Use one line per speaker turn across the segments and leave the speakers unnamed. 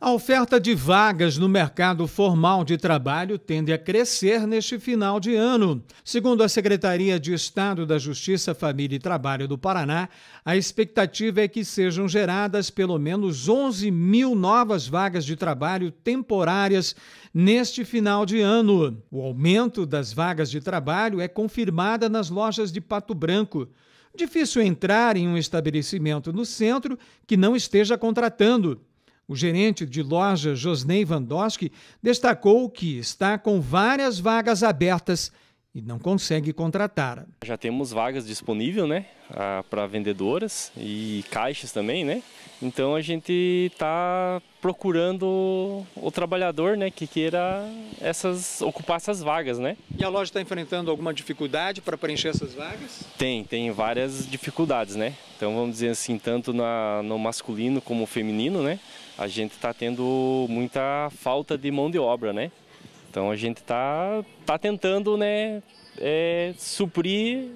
A oferta de vagas no mercado formal de trabalho tende a crescer neste final de ano. Segundo a Secretaria de Estado da Justiça, Família e Trabalho do Paraná, a expectativa é que sejam geradas pelo menos 11 mil novas vagas de trabalho temporárias neste final de ano. O aumento das vagas de trabalho é confirmada nas lojas de Pato Branco. Difícil entrar em um estabelecimento no centro que não esteja contratando. O gerente de loja Josnei Vandoski destacou que está com várias vagas abertas e não consegue contratar.
Já temos vagas disponíveis né, ah, para vendedoras e caixas também, né? Então a gente está procurando o trabalhador né, que queira essas, ocupar essas vagas, né?
E a loja está enfrentando alguma dificuldade para preencher essas vagas?
Tem, tem várias dificuldades, né? Então vamos dizer assim, tanto na, no masculino como no feminino, né? a gente está tendo muita falta de mão de obra, né? Então a gente está tá
tentando, né, é, suprir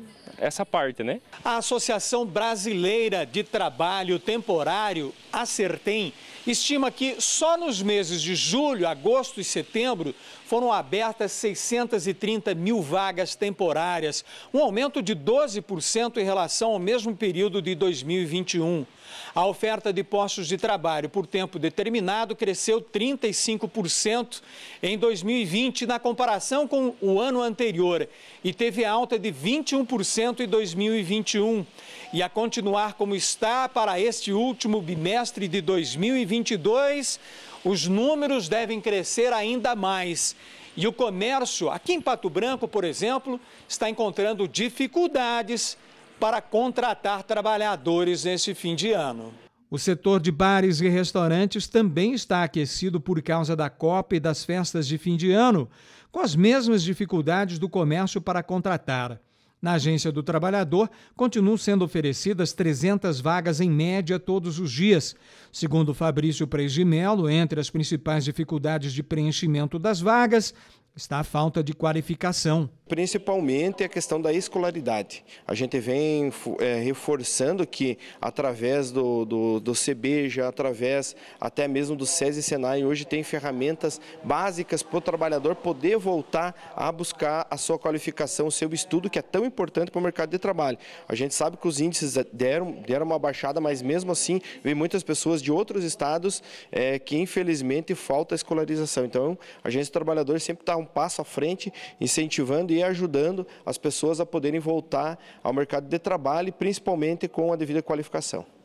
essa parte, né? A Associação Brasileira de Trabalho Temporário, a Certem, estima que só nos meses de julho, agosto e setembro foram abertas 630 mil vagas temporárias, um aumento de 12% em relação ao mesmo período de 2021. A oferta de postos de trabalho por tempo determinado cresceu 35% em 2020 na comparação com o ano anterior e teve alta de 21% em 2021 e a continuar como está para este último bimestre de 2022, os números devem crescer ainda mais. E o comércio, aqui em Pato Branco, por exemplo, está encontrando dificuldades para contratar trabalhadores nesse fim de ano. O setor de bares e restaurantes também está aquecido por causa da Copa e das festas de fim de ano, com as mesmas dificuldades do comércio para contratar. Na Agência do Trabalhador, continuam sendo oferecidas 300 vagas em média todos os dias. Segundo Fabrício Preis de Mello, entre as principais dificuldades de preenchimento das vagas está a falta de qualificação.
Principalmente a questão da escolaridade. A gente vem é, reforçando que através do, do, do CBJA, através até mesmo do SESI Senai, hoje tem ferramentas básicas para o trabalhador poder voltar a buscar a sua qualificação, o seu estudo, que é tão importante para o mercado de trabalho. A gente sabe que os índices deram, deram uma baixada, mas mesmo assim vem muitas pessoas de outros estados é, que infelizmente falta escolarização. Então a gente, o trabalhador, sempre está um passo à frente, incentivando e ajudando as pessoas a poderem voltar ao mercado de trabalho, principalmente com a devida qualificação.